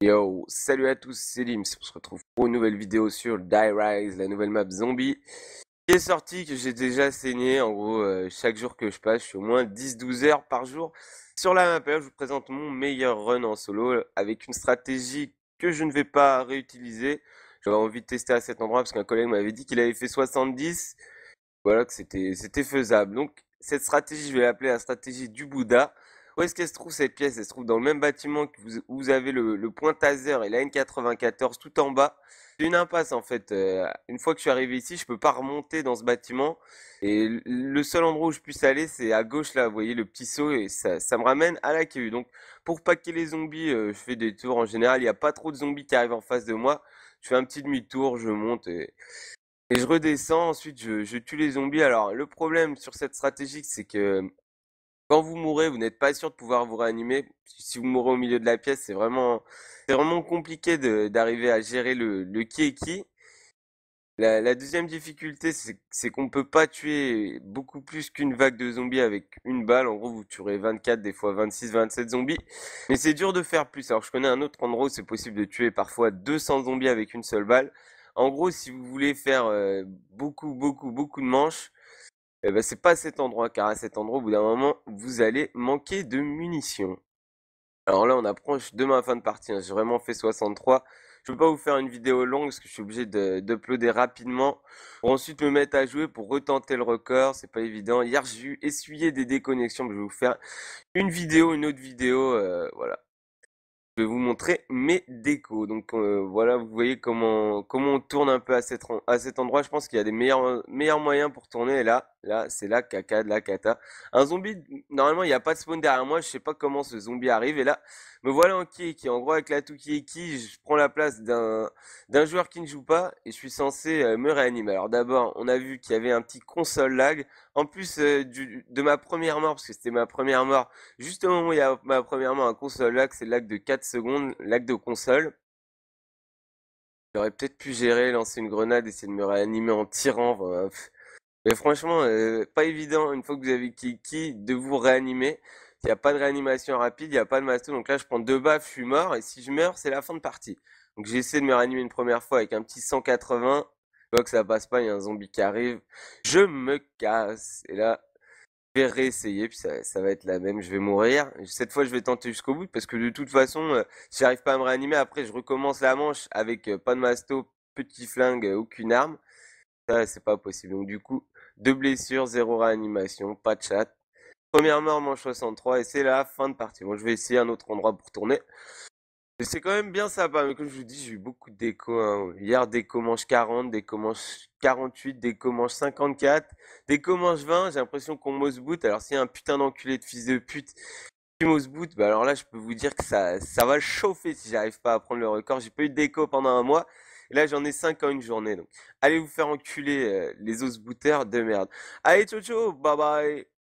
Yo, salut à tous, c'est Lims. On se retrouve pour une nouvelle vidéo sur Die Rise, la nouvelle map zombie qui est sortie, que j'ai déjà saigné. En gros, euh, chaque jour que je passe, je suis au moins 10-12 heures par jour sur la map. je vous présente mon meilleur run en solo avec une stratégie que je ne vais pas réutiliser. J'avais envie de tester à cet endroit parce qu'un collègue m'avait dit qu'il avait fait 70. Voilà, que c'était faisable. Donc, cette stratégie, je vais l'appeler la stratégie du Bouddha. Où est-ce qu'elle se trouve cette pièce Elle se trouve dans le même bâtiment que vous, où vous avez le, point taser et la N94 tout en bas. C'est une impasse en fait. Euh, une fois que je suis arrivé ici, je peux pas remonter dans ce bâtiment. Et le seul endroit où je puisse aller, c'est à gauche là. Vous voyez le petit saut et ça, me ramène à la queue. Donc pour paquer les zombies, euh, je fais des tours en général. Il n'y a pas trop de zombies qui arrivent en face de moi. Je fais un petit demi-tour, je monte et, je redescends, ensuite je, je, tue les zombies. Alors le problème sur cette stratégie, c'est que quand vous mourrez, vous n'êtes pas sûr de pouvoir vous réanimer. Si vous mourrez au milieu de la pièce, c'est vraiment, c'est vraiment compliqué d'arriver à gérer le, le, qui est qui. La, la deuxième difficulté, c'est qu'on ne peut pas tuer beaucoup plus qu'une vague de zombies avec une balle. En gros, vous tuerez 24, des fois 26, 27 zombies. Mais c'est dur de faire plus. Alors, je connais un autre endroit où c'est possible de tuer parfois 200 zombies avec une seule balle. En gros, si vous voulez faire euh, beaucoup, beaucoup, beaucoup de manches, et eh ben, c'est pas cet endroit, car à cet endroit, au bout d'un moment, vous allez manquer de munitions. Alors là, on approche de ma fin de partie, hein. j'ai vraiment fait 63. Je peux pas vous faire une vidéo longue parce que je suis obligé d'uploader rapidement pour ensuite me mettre à jouer pour retenter le record, c'est pas évident. Hier, j'ai eu essuyé des déconnexions, je vais vous faire une vidéo, une autre vidéo, euh, voilà. Je vais vous montrer mes décos. Donc euh, voilà, vous voyez comment, comment on tourne un peu à, à cet endroit. Je pense qu'il y a des meilleurs, meilleurs moyens pour tourner. là, Là, c'est la caca de la cata. Un zombie, normalement, il n'y a pas de spawn derrière moi. Je sais pas comment ce zombie arrive. Et là, me voilà en qui qui. En gros, avec la touki qui je prends la place d'un, d'un joueur qui ne joue pas et je suis censé euh, me réanimer. Alors d'abord, on a vu qu'il y avait un petit console lag. En plus euh, de ma première mort, parce que c'était ma première mort, juste au moment où il y a ma première mort, un console lag, c'est le lag de 4 secondes, lag de console. J'aurais peut-être pu gérer, lancer une grenade, essayer de me réanimer en tirant franchement, euh, pas évident, une fois que vous avez Kiki, de vous réanimer. Il n'y a pas de réanimation rapide, il n'y a pas de masto. Donc là, je prends deux baffes, je suis mort. Et si je meurs, c'est la fin de partie. Donc j'essaie de me réanimer une première fois avec un petit 180. Je vois que ça passe pas, il y a un zombie qui arrive. Je me casse. Et là, je vais réessayer, puis ça, va être la même, je vais mourir. Cette fois, je vais tenter jusqu'au bout, parce que de toute façon, si euh, j'arrive pas à me réanimer, après, je recommence la manche avec euh, pas de masto, petit flingue, aucune arme. Ça, c'est pas possible. Donc du coup, deux blessures, zéro réanimation, pas de chat. Première mort, manche 63, et c'est la fin de partie. Bon, je vais essayer un autre endroit pour tourner. C'est quand même bien sympa, mais comme je vous dis, j'ai eu beaucoup de déco. Hein. Hier, déco manche 40, déco manche 48, déco manche 54, déco manche 20. J'ai l'impression qu'on mose boot. Alors, s'il y a un putain d'enculé de fils de pute qui mose boot, bah alors là, je peux vous dire que ça, ça va chauffer si j'arrive pas à prendre le record. J'ai pas eu de déco pendant un mois. Et là, j'en ai 5 en une journée. Donc, allez vous faire enculer, euh, les os bouteurs de merde. Allez, ciao, ciao, bye bye.